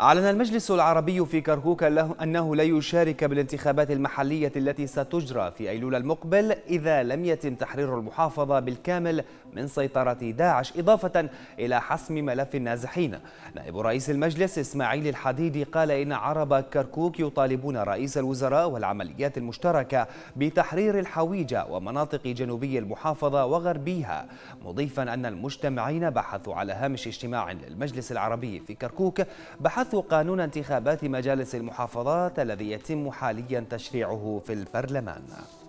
أعلن المجلس العربي في كركوك أنه لا يشارك بالانتخابات المحلية التي ستجرى في أيلول المقبل إذا لم يتم تحرير المحافظة بالكامل من سيطرة داعش إضافة إلى حسم ملف النازحين نائب رئيس المجلس إسماعيل الحديدي قال إن عرب كركوك يطالبون رئيس الوزراء والعمليات المشتركة بتحرير الحويجة ومناطق جنوبي المحافظة وغربيها مضيفا أن المجتمعين بحثوا على هامش اجتماع للمجلس العربي في كركوك بحث يبحث قانون انتخابات مجالس المحافظات الذي يتم حاليا تشريعه في البرلمان